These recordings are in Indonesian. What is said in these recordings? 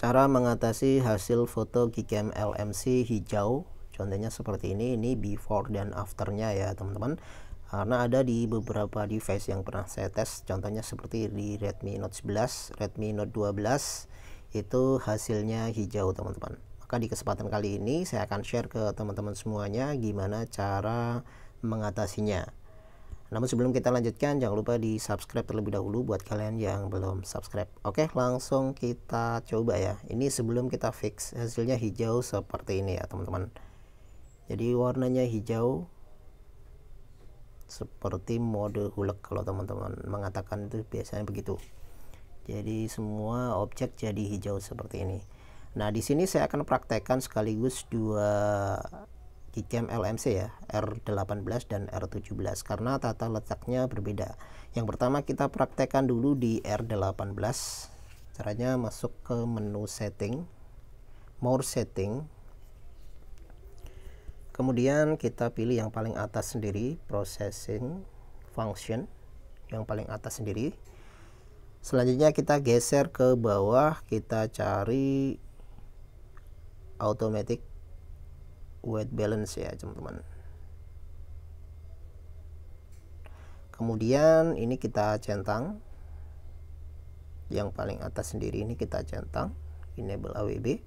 Cara mengatasi hasil foto Gcam LMC hijau, contohnya seperti ini, ini before dan afternya ya teman-teman. Karena ada di beberapa device yang pernah saya tes, contohnya seperti di Redmi Note 11, Redmi Note 12, itu hasilnya hijau teman-teman. Maka di kesempatan kali ini saya akan share ke teman-teman semuanya gimana cara mengatasinya. Namun sebelum kita lanjutkan jangan lupa di subscribe terlebih dahulu buat kalian yang belum subscribe. Oke langsung kita coba ya. Ini sebelum kita fix hasilnya hijau seperti ini ya teman-teman. Jadi warnanya hijau seperti mode hulek kalau teman-teman mengatakan itu biasanya begitu. Jadi semua objek jadi hijau seperti ini. Nah di sini saya akan praktekkan sekaligus dua ICAM LMC ya, R18 dan R17 karena tata letaknya berbeda. Yang pertama kita praktekkan dulu di R18. Caranya masuk ke menu setting, more setting. Kemudian kita pilih yang paling atas sendiri, processing function yang paling atas sendiri. Selanjutnya kita geser ke bawah, kita cari automatic white balance ya teman-teman kemudian ini kita centang yang paling atas sendiri ini kita centang enable AWB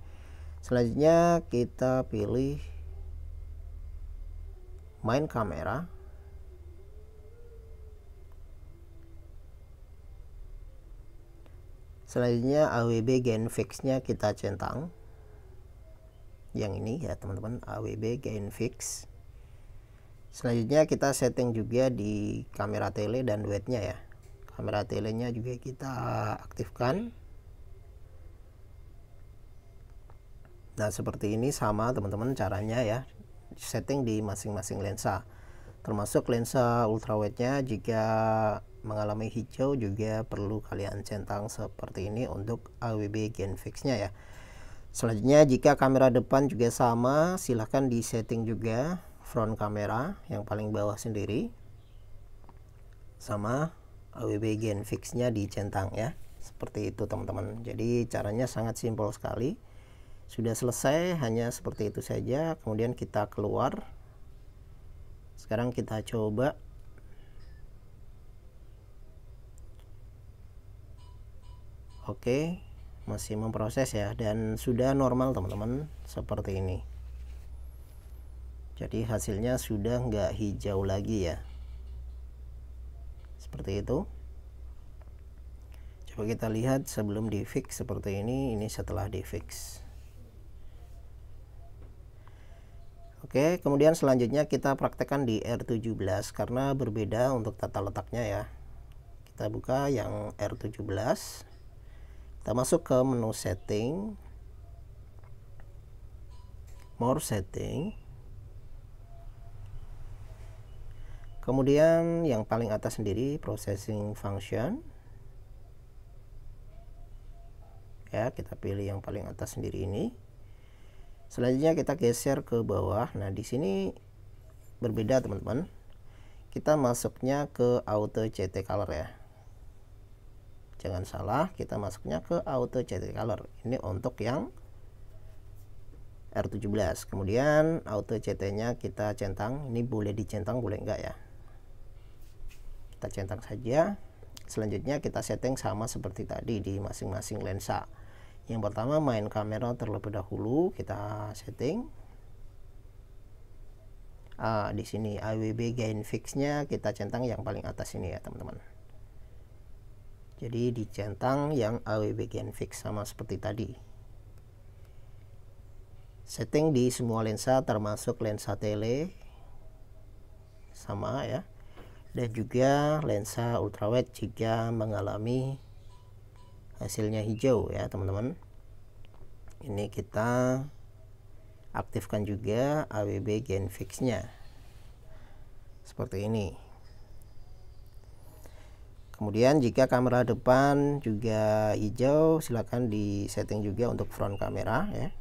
selanjutnya kita pilih main kamera selanjutnya AWB gen fix nya kita centang yang ini ya teman-teman AWB gain fix selanjutnya kita setting juga di kamera tele dan duetnya ya kamera telenya juga kita aktifkan nah seperti ini sama teman-teman caranya ya setting di masing-masing lensa termasuk lensa nya jika mengalami hijau juga perlu kalian centang seperti ini untuk AWB gain fix nya ya Selanjutnya jika kamera depan juga sama silahkan di setting juga front kamera yang paling bawah sendiri sama AWB gen fixnya dicentang ya seperti itu teman-teman jadi caranya sangat simpel sekali sudah selesai hanya seperti itu saja kemudian kita keluar sekarang kita coba oke masih memproses ya dan sudah normal teman-teman seperti ini jadi hasilnya sudah nggak hijau lagi ya seperti itu coba kita lihat sebelum di fix seperti ini ini setelah di fix Oke kemudian selanjutnya kita praktekkan di R17 karena berbeda untuk tata letaknya ya kita buka yang R17 kita masuk ke menu setting more setting kemudian yang paling atas sendiri processing function ya kita pilih yang paling atas sendiri ini selanjutnya kita geser ke bawah nah di sini berbeda teman-teman kita masuknya ke auto CT color ya jangan salah kita masuknya ke auto cherry color ini untuk yang R17 kemudian auto CT nya kita centang ini boleh dicentang boleh enggak ya kita centang saja selanjutnya kita setting sama seperti tadi di masing-masing lensa yang pertama main kamera terlebih dahulu kita setting ah, di sini AWB gain fix nya kita centang yang paling atas ini ya teman-teman jadi dicentang yang AWB gen fix sama seperti tadi setting di semua lensa termasuk lensa tele sama ya dan juga lensa ultrawide jika mengalami hasilnya hijau ya teman-teman ini kita aktifkan juga AWB gen fixnya seperti ini kemudian jika kamera depan juga hijau silahkan di setting juga untuk front kamera ya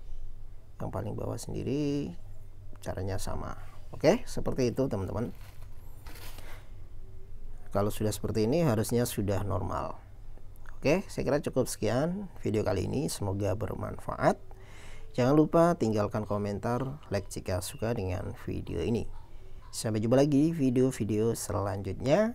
yang paling bawah sendiri caranya sama oke seperti itu teman-teman kalau sudah seperti ini harusnya sudah normal oke saya kira cukup sekian video kali ini semoga bermanfaat jangan lupa tinggalkan komentar like jika suka dengan video ini sampai jumpa lagi video-video selanjutnya